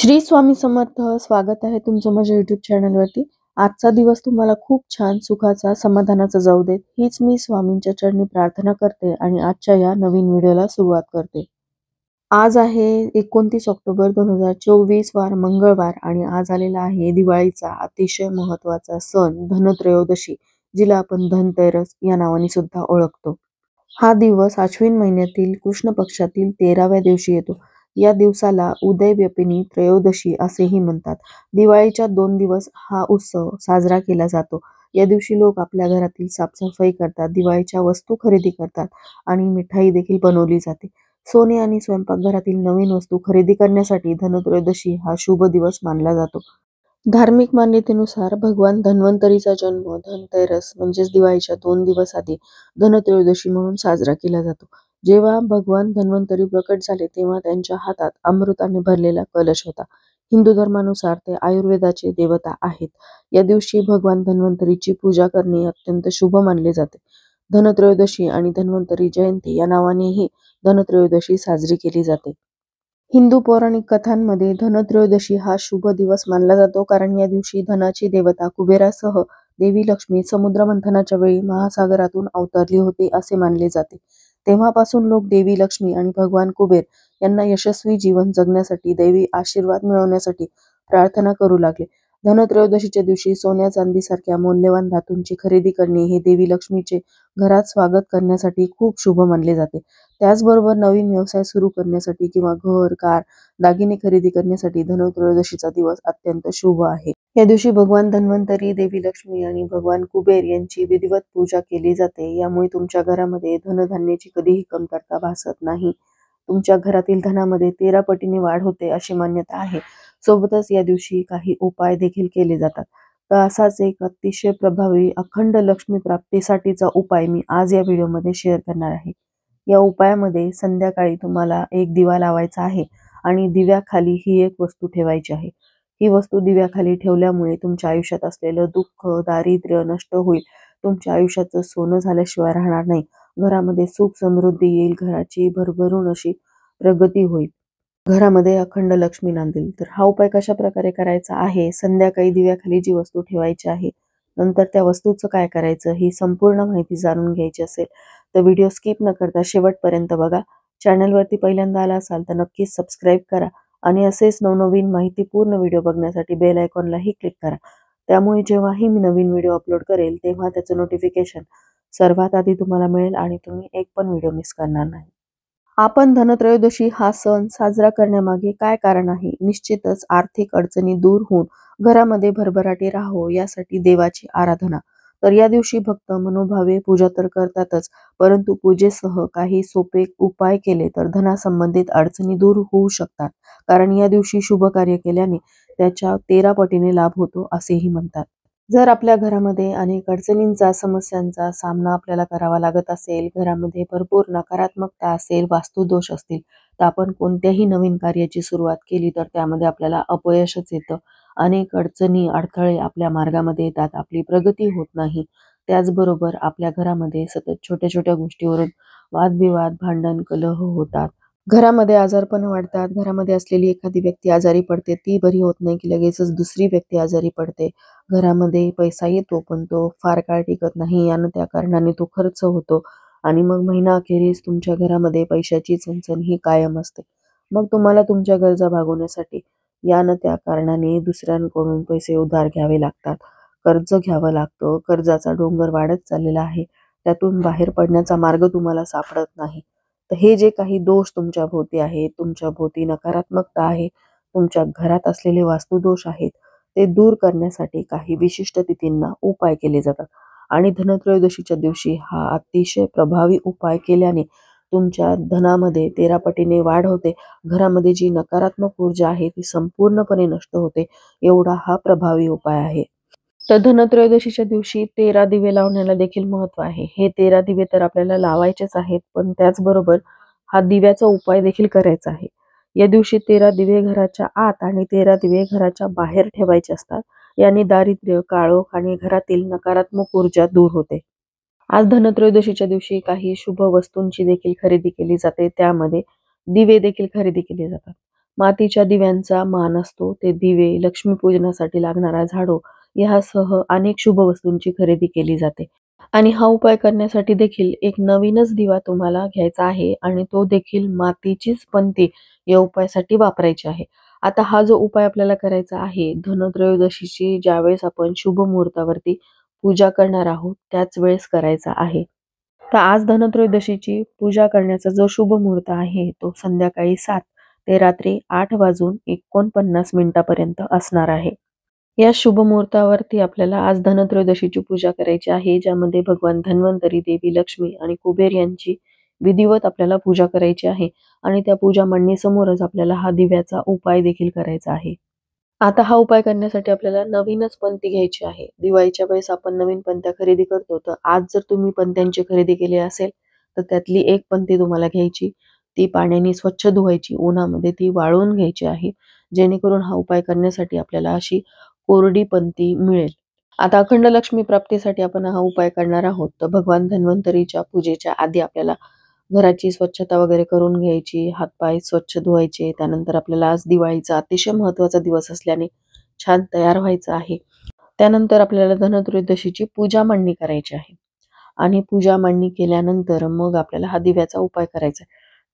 श्री स्वामी समर्थ स्वागत आहे तुमचं माझ्या युट्यूब चॅनलवरती आजचा दिवस तुम्हाला खूप छान सुखाचा समाधानाचा जाऊ देत हीच मी स्वामींच्या चरणी प्रार्थना करते आणि आजच्या या नवीन व्हिडिओला सुरुवात करते आज आहे एकोणतीस ऑक्टोबर दोन हजार चोवीस वार मंगळवार आणि आज आलेला आहे दिवाळीचा अतिशय महत्वाचा सण धनत्रयोदशी जिला आपण धनतेरस या नावाने सुद्धा ओळखतो हा दिवस आश्विन महिन्यातील कृष्ण पक्षातील तेराव्या दिवशी येतो या दिवसाला उदयव्यपिनी त्रयोदशी असेही म्हणतात दिवाळीच्या दोन दिवस हा उत्सव साजरा केला जातो या दिवशी लोक आपल्या घरातील साफसफाई करतात दिवाळीच्या वस्तू खरेदी करतात आणि मिठाई देखील बनवली जाते सोने आणि स्वयंपाकघरातील नवीन वस्तू खरेदी करण्यासाठी धनत्रयोदशी हा शुभ दिवस मानला जातो धार्मिक मान्यतेनुसार भगवान धन्वंतरीचा जन्म धनतेरस म्हणजेच दिवाळीच्या दोन दिवस आधी धनत्रयोदशी म्हणून साजरा केला जातो जेव्हा भगवान धन्वंतरी प्रकट झाले तेव्हा त्यांच्या हातात अमृताने भरलेला कलश होता हिंदू धर्मानुसार ते आयुर्वेदाचे देवता आहेत या दिवशी भगवान धन्वंतरीची पूजा करणे अत्यंत शुभ मानले जाते धनत्रयोदशी आणि धन्वंतरी जयंती या नावानेही धनत्रयोदशी साजरी केली जाते हिंदू पौराणिक कथांमध्ये धनत्रयोदशी हा शुभ दिवस मानला जातो कारण या दिवशी धनाची देवता कुबेरासह देवी लक्ष्मी समुद्रमंथनाच्या वेळी महासागरातून अवतरली होती असे मानले जाते तेव्हापासून लोक देवी लक्ष्मी आणि भगवान कुबेर यांना यशस्वी जीवन जगण्यासाठी देवी आशीर्वाद मिळवण्यासाठी प्रार्थना करू लागले धनत्रयोदशीच्या दिवशी सोन्या सारख्या मौल्यवान धातूंची खरेदी करणे हे देवी लक्ष्मीचे घरात स्वागत करण्यासाठी खूप शुभ मानले जाते त्याचबरोबर नवीन व्यवसाय सुरू करण्यासाठी किंवा घर कार दागिने खरेदी करण्यासाठी धनत्रयोदशीचा दिवस अत्यंत शुभ आहे या दिवशी भगवान धन्वंतरी देवी लक्ष्मी आणि भगवान कुबेर यांची विधिवत पूजा केली जाते यामुळे तुमच्या घरामध्ये धनधान्याची कधीही कमतरता भासत नाही तुमच्या घरातील धनामध्ये तेरा पटीने वाढ होते अशी मान्यता आहे सोबतच या दिवशी काही उपाय देखील केले जातात तर असाच एक अतिशय प्रभावी अखंड लक्ष्मी प्राप्तीसाठीचा उपाय मी आज या व्हिडिओमध्ये शेअर करणार आहे या उपायामध्ये संध्याकाळी तुम्हाला एक दिवा लावायचा आहे आणि दिव्याखाली ही एक वस्तू ठेवायची आहे ही वस्तू दिव्याखाली ठेवल्यामुळे तुमच्या आयुष्यात असलेलं दुःख दारिद्र्य नष्ट होईल तुमच्या आयुष्याचं सोनं झाल्याशिवाय राहणार नाही घरामध्ये सुख समृद्धी येईल घराची भरभरून अशी प्रगती होईल घरामध्ये अखंड लक्ष्मी नांदेल तर हा उपाय कशा प्रकारे करायचा आहे संध्याकाळी दिव्याखाली जी वस्तू ठेवायची आहे नंतर त्या वस्तूचं काय करायचं ही संपूर्ण माहिती जाणून घ्यायची असेल तर व्हिडिओ स्किप न करता शेवटपर्यंत बघा चॅनलवरती पहिल्यांदा आला असाल तर नक्कीच सबस्क्राईब करा आणि असेच नवनवीन माहितीपूर्ण व्हिडिओ बघण्यासाठी बेल आयकॉनलाही क्लिक करा त्यामुळे जेव्हाही मी नवीन व्हिडिओ अपलोड करेल तेव्हा त्याचं नोटिफिकेशन सर्वात आधी तुम्हाला मिळेल आणि तुम्ही एक पण व्हिडिओ मिस करणार नाही आपण धनत्रयोदशी हा सण साजरा करण्यामागे काय कारण आहे निश्चितच आर्थिक अडचणी दूर होऊन घरामध्ये भरभराटी राहो यासाठी देवाची आराधना तर या दिवशी भक्त मनोभावे पूजा तर करतातच परंतु पूजेसह काही सोपे उपाय केले तर धनासंबंधित अडचणी दूर होऊ शकतात कारण या दिवशी शुभ कार्य केल्याने त्याच्या तेरा पटीने लाभ होतो असेही म्हणतात जर आपल्या घरामध्ये अनेक अडचणींचा समस्यांचा सामना आपल्याला करावा लागत असेल घरामध्ये भरपूर नकारात्मकता असेल वास्तुदोष असतील तर आपण कोणत्याही नवीन कार्याची सुरुवात केली तर त्यामध्ये आपल्याला अपयशच येतं अनेक अडचणी अडथळे आपल्या मार्गामध्ये येतात आपली प्रगती होत नाही त्याचबरोबर आपल्या घरामध्ये सतत छोट्या छोट्या गोष्टीवरून वादविवाद भांडण कलह होतात घरामध्ये आजारपण वाढतात घरामध्ये असलेली एखादी व्यक्ती आजारी पडते ती बरी होत नाही की लगेचच दुसरी व्यक्ती आजारी पडते घरामध्ये पैसा येतो पण तो फार काळ टिकत नाही यानं त्या कारणाने तो खर्च होतो आणि मग महिना अखेरीस तुमच्या घरामध्ये पैशाची चणचण ही कायम असते मग तुम्हाला तुमच्या गरजा भागवण्यासाठी या त्या कारणाने दुसऱ्यांकडून पैसे उधार घ्यावे लागतात कर्ज घ्यावं लागतं कर्जाचा डोंगर वाढत चाललेला आहे त्यातून बाहेर पडण्याचा मार्ग तुम्हाला सापडत नाही तर हे जे काही दोष तुमच्या भोवती आहे तुमच्या भोवती नकारात्मकता आहे तुमच्या घरात असलेले वास्तुदोष आहेत ते दूर करण्यासाठी काही विशिष्ट तिथींना उपाय केले जातात आणि धनत्रयोदशीच्या दिवशी हा अतिशय प्रभावी उपाय केल्याने तुमच्या धनामध्ये तेरा पटीने वाढ होते घरामध्ये जी नकारात्मक ऊर्जा आहे ती संपूर्णपणे नष्ट होते एवढा हा प्रभावी उपाय आहे तर धनत्रयोदशीच्या दिवशी तेरा दिवे लावण्याला देखील महत्व आहे हे तेरा दिवे तर आपल्याला लावायचेच आहेत पण त्याचबरोबर हा दिव्याचा उपाय देखील करायचा आहे या दिवशी तेरा दिवे घराच्या आत आणि तेरा दिवे घराच्या बाहेर ठेवायचे असतात यांनी दारिद्र्य काळोख आणि घरातील नकारात्मक ऊर्जा दूर होते आज धनत्रयोदशीच्या दिवशी काही शुभ वस्तूंची देखील खरेदी केली जाते त्यामध्ये दिवे देखील खरेदी केले जातात मातीच्या दिव्यांचा मान असतो ते दिवे लक्ष्मीपूजनासाठी लागणारा झाडो यासह अनेक शुभ वस्तूंची खरेदी केली जाते आणि हा उपाय करण्यासाठी देखील एक नवीनच दिवा तुम्हाला घ्यायचा आहे आणि तो देखील मातीचीच पंथी या उपायासाठी वापरायची आहे आता हा जो उपाय आपल्याला करायचा आहे धनत्रयोदशीची ज्यावेळेस आपण शुभ मुहूर्तावरती पूजा करणार आहोत त्याच वेळेस करायचा आहे तर आज धनत्रयोदशीची पूजा करण्याचा जो शुभ मुहूर्त आहे तो संध्याकाळी सात ते रात्री आठ वाजून एकोणपन्नास मिनिटापर्यंत असणार आहे या शुभ मुहूर्तावरती आपल्याला आज धनत्रयोदशीची पूजा करायची आहे ज्यामध्ये भगवान धन्वंतरी देवी लक्ष्मी आणि कुबेर यांची विधिवत आपल्याला पूजा करायची आहे आणि त्या पूजा मांडणीसमोरच आपल्याला हा दिव्याचा उपाय देखील करायचा आहे आता हा उपाय करण्यासाठी आपल्याला नवीनच पंथी घ्यायची आहे दिवाळीच्या वेळेस आपण नवीन पंथ्या खरेदी करतो तर आज जर तुम्ही पंत्यांची खरेदी केली असेल तर त्यातली एक पंथी तुम्हाला घ्यायची ती पाण्याने स्वच्छ धुवायची उन्हामध्ये ती वाळून घ्यायची आहे जेणेकरून हा उपाय करण्यासाठी आपल्याला अशी कोरडी पंथी मिळेल आता अखंड लक्ष्मी प्राप्तीसाठी आपण हा उपाय करणार आहोत तर भगवान धन्वंतरीच्या पूजेच्या आधी आपल्याला घराची स्वच्छता वगैरे करून घ्यायची हातपाय स्वच्छ धुवायचे त्यानंतर आपल्याला आज दिवाळीचा अतिशय महत्त्वाचा दिवस असल्याने छान तयार व्हायचं आहे त्यानंतर आपल्याला धनत्रयोदशीची पूजा मांडणी करायची आहे आणि पूजा मांडणी केल्यानंतर मग आपल्याला हा दिव्याचा उपाय करायचा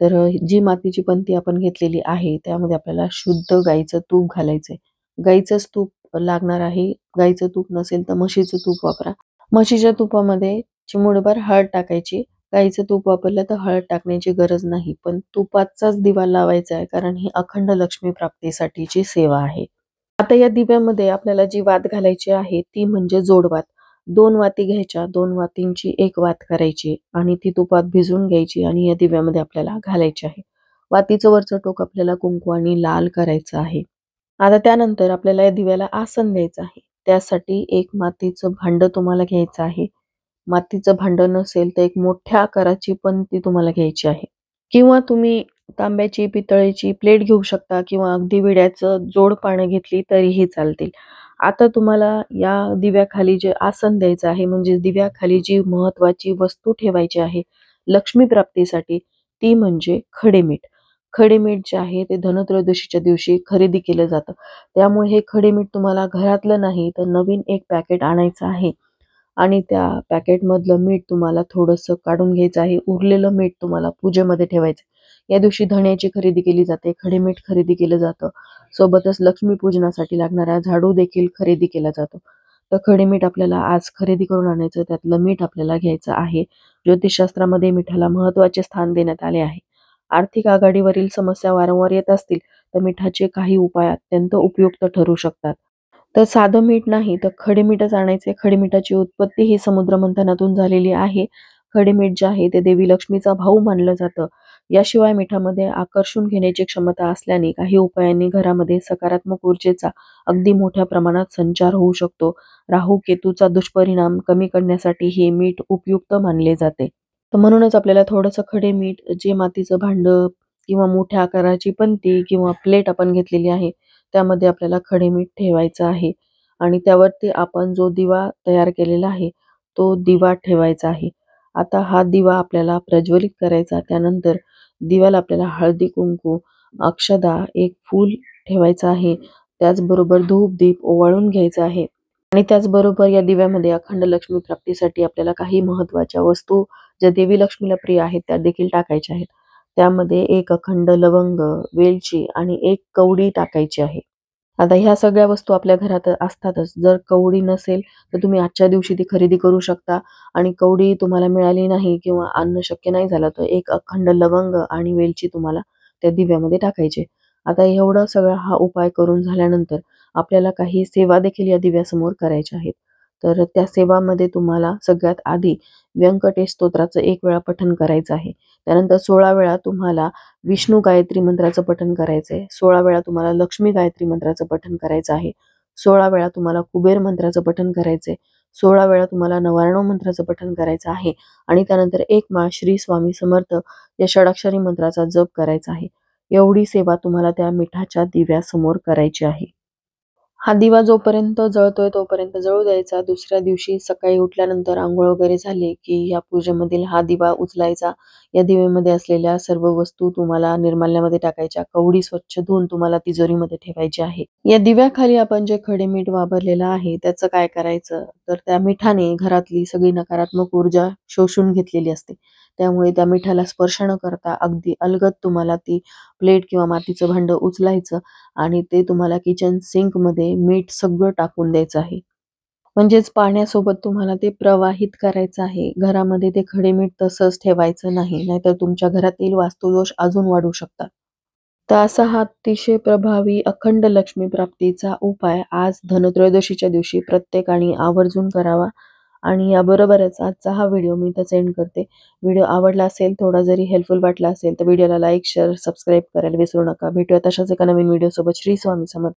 तर जी मातीची पंथी आपण घेतलेली आहे त्यामध्ये आपल्याला शुद्ध गाईचं तूप घालायचं आहे गाईचंच तूप लागणार आहे गाईचं तूप नसेल तर म्हशीचं तूप वापरा म्हशीच्या तुपामध्ये चिमुडभर हळद टाकायची गाईचं तूप वापरलं तर हळद टाकण्याची गरज नाही पण तुपाचाच दिवा लावायचा आहे कारण ही अखंड लक्ष्मी प्राप्तीसाठीची सेवा आहे आता या दिव्यामध्ये आपल्याला जी वात घालायची आहे ती म्हणजे जोडवात दोन वाती घ्यायच्या दोन वातींची एक वात करायची आणि ती तुपात भिजून घ्यायची आणि या दिव्यामध्ये आपल्याला घालायची आहे वातीचं वरचं टोक आपल्याला कुंकू आणि लाल करायचं आहे आता त्यानंतर आपल्याला या दिव्याला आसन द्यायचं आहे त्यासाठी एक मातीचं भांड तुम्हाला घ्यायचं आहे मातीचं भांडण नसेल तर एक मोठ्या आकाराची पण ती तुम्हाला घ्यायची आहे किंवा तुम्ही तांब्याची पितळेची प्लेट घेऊ शकता किंवा अगदी विड्याचं जोड पाणं घेतली तरीही चालतील आता तुम्हाला या दिव्याखाली जे आसन द्यायचं आहे म्हणजे दिव्याखाली जी महत्वाची वस्तू ठेवायची आहे लक्ष्मी प्राप्तीसाठी ती म्हणजे खडेमीठ खडेमीठ जे आहे ते धनत्रयोदशीच्या दिवशी खरेदी केलं जातं त्यामुळे हे खडेमीठ तुम्हाला घरातलं नाही तर नवीन एक पॅकेट आणायचं आहे आणि त्या पॅकेटमधलं मीठ तुम्हाला थोडंसं काढून घ्यायचं आहे उरलेलं मीठ तुम्हाला पूजेमध्ये ठेवायचं या दिवशी धण्याची खरेदी केली जाते खडे मीठ खरेदी केलं जातं सोबतच लक्ष्मी पूजनासाठी लागणारा झाडू देखील खरेदी केला जातो तर खडे मीठ आपल्याला आज खरेदी करून आणायचं त्यातलं मीठ आपल्याला घ्यायचं आहे ज्योतिषशास्त्रामध्ये मिठाला महत्वाचे स्थान देण्यात आले आहे आर्थिक आघाडीवरील समस्या वारंवार येत असतील तर मिठाचे काही उपाय अत्यंत उपयुक्त ठरू शकतात तर साधं मीठ नाही तर खडे मीठच आणायचे खडे मिठाची उत्पत्ती ही समुद्र मंथनातून झालेली आहे खडे मीठ जे आहे ते देवी लक्ष्मीचा भाऊ मानलं जातं याशिवाय मिठामध्ये आकर्षून घेण्याची क्षमता असल्याने काही उपायांनी घरामध्ये सकारात्मक ऊर्जेचा अगदी मोठ्या प्रमाणात संचार होऊ शकतो राहू केतूचा दुष्परिणाम कमी करण्यासाठी हे मीठ उपयुक्त मानले जाते तर म्हणूनच आपल्याला थोडंसं खडे मीठ जे मातीचं भांडं किंवा मोठ्या आकाराची पंती किंवा प्लेट आपण घेतलेली आहे त्यामध्ये आपल्याला खडे मीठ ठेवायचं आहे आणि त्यावरती आपण जो दिवा तयार केलेला आहे तो दिवा ठेवायचा आहे आता हा दिवा आपल्याला प्रज्वलित करायचा त्यानंतर दिव्याला आपल्याला हळदी कुंकू अक्षदा एक फूल ठेवायचं आहे त्याचबरोबर धूप दीप ओवाळून घ्यायचा आहे आणि त्याचबरोबर या दिव्यामध्ये अखंड लक्ष्मी प्राप्तीसाठी आपल्याला काही महत्वाच्या वस्तू ज्या देवी लक्ष्मीला प्रिय आहेत त्या देखील टाकायच्या आहेत त्यामध्ये एक अखंड लवंग वेलची आणि एक कवडी टाकायची आहे आता ह्या सगळ्या वस्तू आपल्या घरात असतातच जर कवडी नसेल तर तुम्ही आजच्या दिवशी ती खरेदी करू शकता आणि कवडी तुम्हाला मिळाली नाही किंवा अन्न शक्य नाही झालं तर एक अखंड लवंग आणि वेलची तुम्हाला त्या दिव्यामध्ये टाकायचे आता एवढा सगळा हा उपाय करून झाल्यानंतर आपल्याला काही सेवा देखील या दिव्यासमोर करायच्या आहेत तर त्या सेवामध्ये तुम्हाला सगळ्यात आधी व्यंकटेश स्तोत्राचं एक वेळा पठण करायचं आहे त्यानंतर सोळा वेळा तुम्हाला विष्णू गायत्री मंत्राचं पठण करायचं आहे सोळा वेळा तुम्हाला लक्ष्मी गायत्री मंत्राचं पठण करायचं आहे सोळा वेळा तुम्हाला कुबेर मंत्राचं पठण करायचंय सोळा वेळा तुम्हाला नवारणव मंत्राचं पठण करायचं आहे आणि त्यानंतर एक माळ श्री स्वामी समर्थ या षडाक्षरी मंत्राचा जप करायचा आहे एवढी सेवा तुम्हाला त्या मिठाच्या दिव्यासमोर करायची आहे हा दिवा जोपर्यंत जळतोय तोपर्यंत जळू द्यायचा दुसऱ्या दिवशी सकाळी उठल्यानंतर आंघोळ वगैरे झाले की या पूजेमधील हा दिवा उचलायचा या दिवेमध्ये असलेल्या सर्व वस्तू तुम्हाला निर्माल्यामध्ये टाकायच्या कवडी स्वच्छ धुवून तुम्हाला तिजोरीमध्ये ठेवायची आहे या दिव्याखाली आपण जे खडे मीठ वापरलेलं आहे त्याचं काय करायचं तर त्या मिठाने घरातली सगळी नकारात्मक ऊर्जा शोषून घेतलेली असते त्यामुळे त्या मिठाला स्पर्श न करता अगदी अलगद तुम्हाला ती प्लेट किंवा मातीचं भांड उचलायचं आणि ते तुम्हाला किचन सिंक मध्ये मीठ सगळं टाकून द्यायचं आहे म्हणजेच पाण्यासोबत तुम्हाला ते प्रवाहित करायचं आहे घरामध्ये ते खडे मीठ तसंच ठेवायचं नाही नाहीतर तुमच्या घरातील वास्तुदोष अजून वाढू शकतात तर असा हा अतिशय प्रभावी अखंड लक्ष्मी प्राप्तीचा उपाय आज धनत्रयोदशीच्या दिवशी प्रत्येकाने आवर्जून करावा आणि याबरोबरच आजचा हा व्हिडिओ मी त्याचा सेंड करते व्हिडिओ आवडला असेल थोडा जरी हेल्पफुल वाटला असेल तर व्हिडिओला लाईक शेअर सबस्क्राईब करायला विसरू नका भेटूया तशाच एका नवीन व्हिडिओसोबत श्री स्वामी समर्थ